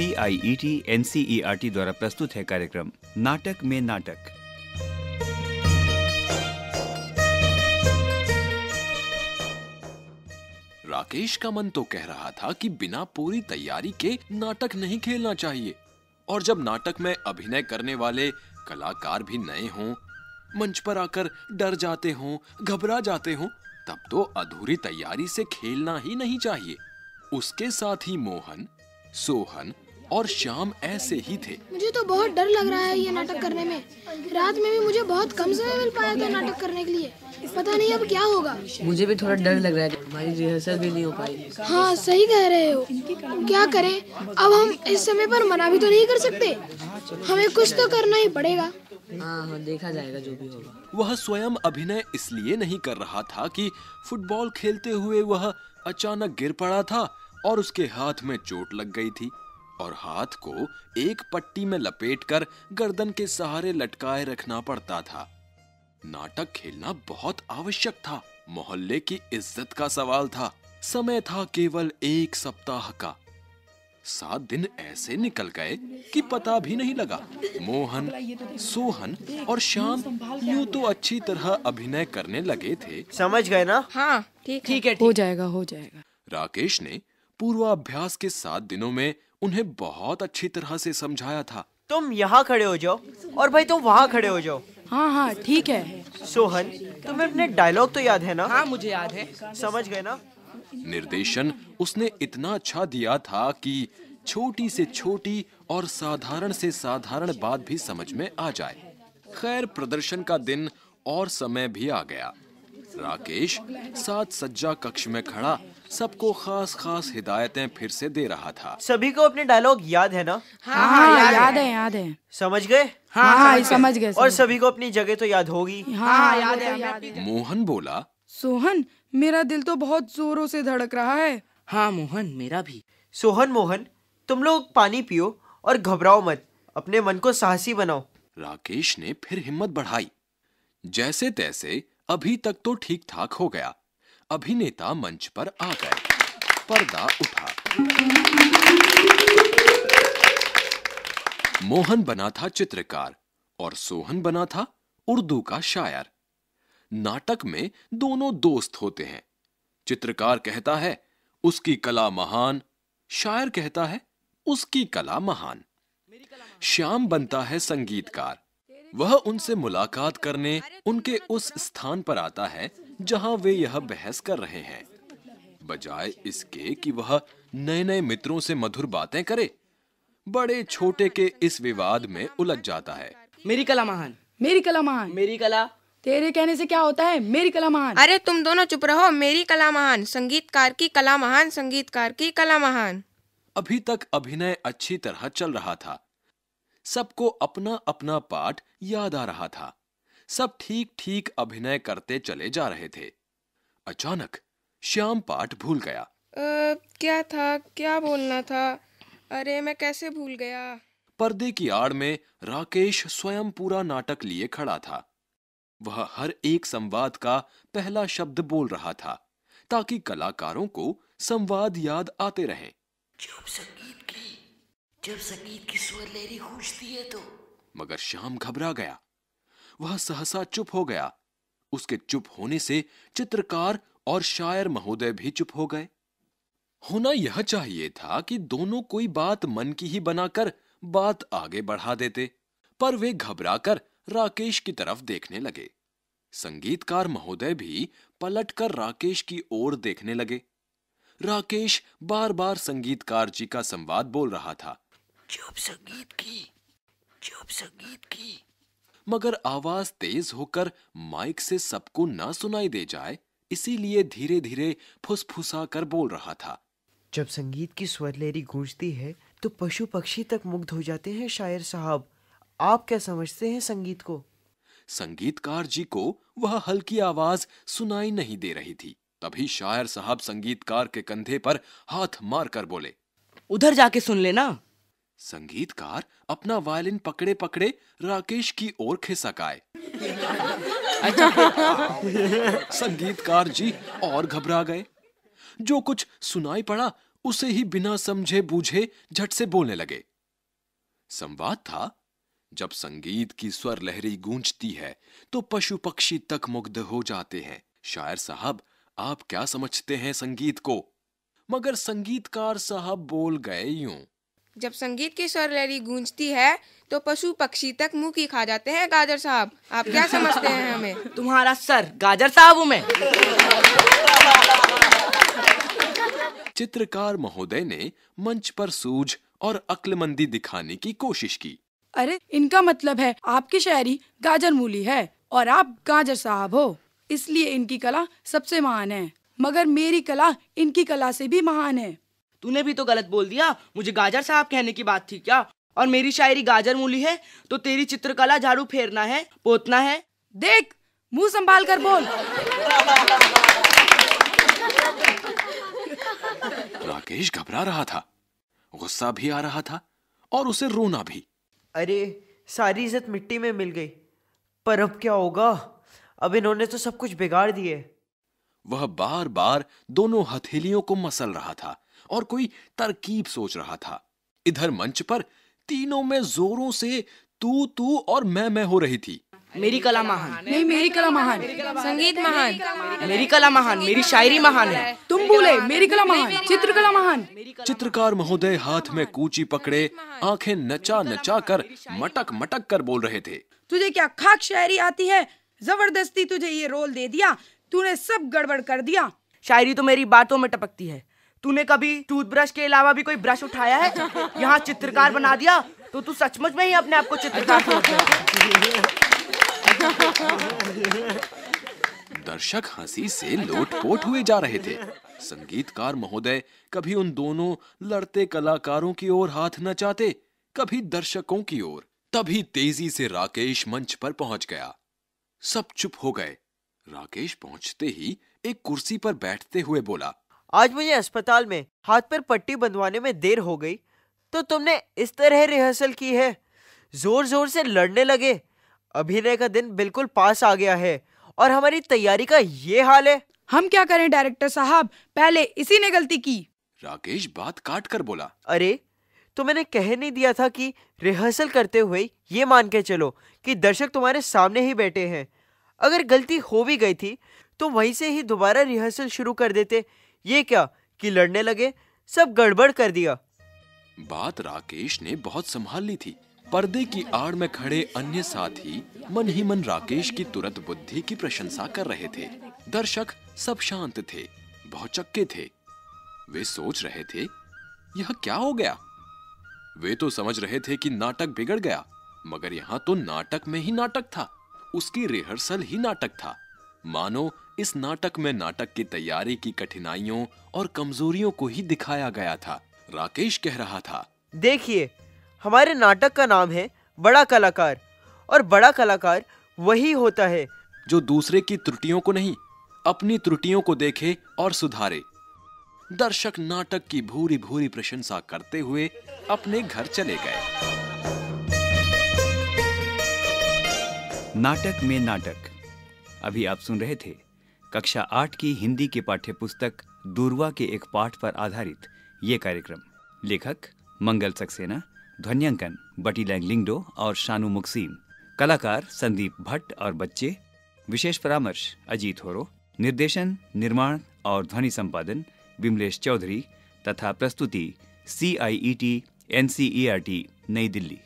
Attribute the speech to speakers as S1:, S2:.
S1: C I E T N C E R T द्वारा प्रस्तुत है कार्यक्रम
S2: नाटक में नाटक राकेश का मन तो कह रहा था कि बिना पूरी तैयारी के नाटक नहीं खेलना चाहिए और जब नाटक में अभिनय करने वाले कलाकार भी नए हों मंच पर आकर डर जाते हों घबरा जाते हों तब तो अधूरी तैयारी से खेलना ही नहीं चाहिए उसके साथ ही मोहन सोहन और शाम ऐसे ही थे
S1: मुझे तो बहुत डर लग रहा है ये नाटक करने में रात में भी मुझे बहुत कम समय मिल पाया था नाटक करने के लिए पता नहीं अब क्या होगा मुझे भी थोड़ा डर लग रहा है हमारी रिहर्सल भी नहीं हो पाई हाँ सही कह रहे हो
S2: क्या करें अब हम इस समय पर मना भी तो नहीं कर सकते
S1: हमें कुछ तो करना ही पड़ेगा हाँ, हाँ देखा जाएगा जो भी होगा
S2: वह स्वयं अभिनय इसलिए नहीं कर रहा था कि फुटबॉल खेलते हुए वह अचानक गिर पड़ा था और उसके हाथ में चोट लग गई थी और हाथ को एक पट्टी में लपेटकर गर्दन के सहारे लटकाए रखना पड़ता था नाटक खेलना बहुत आवश्यक था मोहल्ले की इज्जत का सवाल था समय था केवल एक सप्ताह का सात दिन ऐसे निकल गए कि पता भी नहीं लगा मोहन सोहन और श्याम यूं तो अच्छी तरह अभिनय करने लगे थे समझ गए ना
S1: हाँ ठीक है, ठीक है हो जाएगा हो जाएगा
S2: राकेश ने पूर्वाभ्यास के सात दिनों में उन्हें बहुत अच्छी तरह से समझाया था
S1: तुम यहाँ खड़े हो जाओ और भाई तुम वहाँ खड़े हो जाओ हाँ हाँ ठीक है सोहन तुम्हें अपने डायलॉग तो याद है ना हाँ मुझे याद है समझ गए ना
S2: निर्देशन उसने इतना अच्छा दिया था कि छोटी से छोटी और साधारण से साधारण बात भी समझ में आ जाए खैर प्रदर्शन का दिन और समय भी आ गया राकेश साथ सज्जा कक्ष में खड़ा सबको खास खास हिदायतें फिर से दे रहा था
S1: सभी को अपने डायलॉग याद है ना हाँ, हाँ, हाँ याद है याद है समझ गए हाँ, हाँ, हाँ समझ गए और सभी को अपनी जगह तो याद होगी हाँ, हाँ, हाँ याद है मोहन बोला सोहन मेरा दिल तो बहुत जोरों से धड़क रहा है हाँ मोहन मेरा भी सोहन मोहन तुम लोग पानी पियो और घबराओ मत अपने मन को साहसी
S2: बनाओ राकेश ने फिर हिम्मत बढ़ाई जैसे तैसे अभी तक तो ठीक ठाक हो गया अभिनेता मंच पर आ गए पर्दा उठा मोहन बना था चित्रकार और सोहन बना था उर्दू का शायर नाटक में दोनों दोस्त होते हैं चित्रकार कहता है उसकी कला महान शायर कहता है उसकी कला महान श्याम बनता है संगीतकार वह उनसे मुलाकात करने उनके उस स्थान पर आता है जहां वे यह बहस कर रहे हैं बजाय इसके कि वह नए नए मित्रों से मधुर बातें करे बड़े छोटे के इस विवाद में उलझ जाता है मेरी कला
S1: महान मेरी कला महान मेरी कला तेरे कहने से क्या होता है मेरी कला महान अरे तुम दोनों चुप रहो मेरी कला महान संगीतकार की कला महान संगीतकार की कला महान
S2: अभी तक अभिनय अच्छी तरह चल रहा था सबको अपना अपना पाठ याद आ रहा था सब ठीक ठीक अभिनय करते चले जा रहे थे अचानक श्याम पाठ भूल गया
S1: आ, क्या था क्या बोलना था अरे मैं कैसे भूल गया
S2: पर्दे की आड़ में राकेश स्वयं पूरा नाटक लिए खड़ा था वह हर एक संवाद का पहला शब्द बोल रहा था ताकि कलाकारों को संवाद याद आते रहे
S1: जो संगीत जब संगीत की स्वर लहरी गूंजती है तो
S2: मगर श्याम घबरा गया वह सहसा चुप हो गया उसके चुप होने से चित्रकार और शायर महोदय भी चुप हो गए होना यह चाहिए था कि दोनों कोई बात मन की ही बनाकर बात आगे बढ़ा देते पर वे घबराकर राकेश की तरफ देखने लगे संगीतकार महोदय भी पलटकर राकेश की ओर देखने लगे राकेश बार बार संगीतकार जी का संवाद बोल रहा था चुप संगीत की चुप
S1: संगीत की
S2: मगर आवाज तेज होकर माइक से सबको ना सुनाई दे जाए इसीलिए धीरे धीरे फुसफुसा कर बोल रहा था
S1: जब संगीत की स्वर लेरी गूंजती है तो पशु पक्षी तक मुग्ध हो जाते हैं शायर साहब आप क्या समझते हैं संगीत को
S2: संगीतकार जी को वह हल्की आवाज सुनाई नहीं दे रही थी तभी शायर साहब संगीतकार के कंधे पर हाथ मारकर बोले उधर जाके सुन लेना संगीतकार अपना वायलिन पकड़े पकड़े राकेश की ओर खिसक आए अच्छा। संगीतकार जी और घबरा गए जो कुछ सुनाई पड़ा उसे ही बिना समझे बूझे झट से बोलने लगे संवाद था जब संगीत की स्वर लहरी गूंजती है तो पशु पक्षी तक मुग्ध हो जाते हैं शायर साहब आप क्या समझते हैं संगीत को मगर संगीतकार साहब बोल गए यूं
S1: जब संगीत की स्वर लहरी गूंजती है तो पशु पक्षी तक मुंह की खा जाते हैं गाजर साहब आप क्या समझते हैं हमें
S2: तुम्हारा सर गाजर साहब में मैं चित्रकार महोदय ने मंच पर सूझ और अक्लमंदी दिखाने की कोशिश की
S1: अरे इनका मतलब है आपकी शायरी गाजर मूली है और आप गाजर साहब हो इसलिए इनकी कला सबसे महान है मगर मेरी कला इनकी कला से भी महान है तूने भी तो गलत बोल दिया मुझे गाजर साहब कहने की बात थी क्या और मेरी शायरी गाजर मूली है तो तेरी चित्रकला झाड़ू फेरना है पोतना है देख मुंह संभाल कर बोल
S2: राकेश घबरा रहा था गुस्सा भी आ रहा था और उसे रोना भी अरे सारी इज्जत मिट्टी में मिल गई पर अब क्या होगा अब इन्होंने तो सब कुछ बिगाड़ दिए वह बार बार दोनों हथेलियों को मसल रहा था और कोई तरकीब सोच रहा था इधर मंच पर तीनों में जोरों से तू तू और मैं मैं हो रही थी
S1: मेरी कला महान नहीं मेरी कला महान संगीत महान मेरी कला महान मेरी शायरी महान है तुम बोले मेरी कला महान चित्रकला
S2: महान चित्रकार महोदय हाथ में कूची पकड़े आंखें नचा नचा कर मटक मटक कर बोल रहे थे
S1: तुझे क्या खाक शायरी आती है जबरदस्ती तुझे ये रोल दे दिया तूने सब गड़बड़ कर दिया शायरी तो मेरी बातों में टपकती है तूने कभी टूथब्रश के अलावा भी कोई ब्रश उठाया है यहाँ चित्रकार बना दिया तो तू सचमुच में ही अपने आप को चित्रकार
S2: दर्शक हंसी से लोटपोट हुए जा रहे थे संगीतकार महोदय कभी उन दोनों लड़ते कलाकारों की ओर हाथ न चाहते कभी दर्शकों की ओर तभी तेजी से राकेश मंच पर पहुंच गया सब चुप हो गए राकेश पहुंचते ही एक कुर्सी पर बैठते हुए बोला आज मुझे अस्पताल में हाथ पर पट्टी
S1: बंधवाने में देर हो गई तो तुमने इस तरह रिहर्सल की है जोर जोर से लड़ने लगे अभिनय का दिन बिल्कुल पास आ गया है और हमारी तैयारी का ये हाल है हम क्या करें डायरेक्टर साहब पहले इसी ने गलती की राकेश बात काट कर बोला अरे तो मैंने कह नहीं दिया था कि रिहर्सल करते हुए ये मान के चलो कि दर्शक तुम्हारे सामने ही बैठे हैं अगर गलती हो भी गई थी तो वहीं से ही दोबारा रिहर्सल शुरू कर देते ये क्या कि लड़ने लगे सब गड़बड़
S2: कर दिया बात राकेश ने बहुत संभाल ली थी पर्दे की आड़ में खड़े अन्य साथी मन ही मन राकेश की तुरंत बुद्धि की प्रशंसा कर रहे थे दर्शक सब शांत थे बहुत चक्के थे वे सोच रहे थे यह क्या हो गया वे तो समझ रहे थे कि नाटक बिगड़ गया मगर यहाँ तो नाटक में ही नाटक था उसकी रिहर्सल ही नाटक था मानो इस नाटक में नाटक की तैयारी की कठिनाइयों और कमजोरियों को ही दिखाया गया था राकेश कह रहा था देखिए हमारे नाटक का नाम है बड़ा कलाकार और बड़ा कलाकार वही होता है जो दूसरे की त्रुटियों को नहीं अपनी त्रुटियों को देखे और सुधारे दर्शक नाटक की भूरी भूरी प्रशंसा करते हुए अपने घर चले गए नाटक में नाटक अभी आप सुन रहे थे
S1: कक्षा आठ की हिंदी के पाठ्य पुस्तक दूरवा के एक पाठ पर आधारित ये कार्यक्रम लेखक मंगल सक्सेना ध्वनियांकन बटी लैंग लिंगडो और शानु मुक्सीम कलाकार संदीप भट्ट और बच्चे विशेष परामर्श अजीत होरो निर्देशन निर्माण और ध्वनि संपादन विमलेश चौधरी तथा प्रस्तुति C I E T N C E R T New Delhi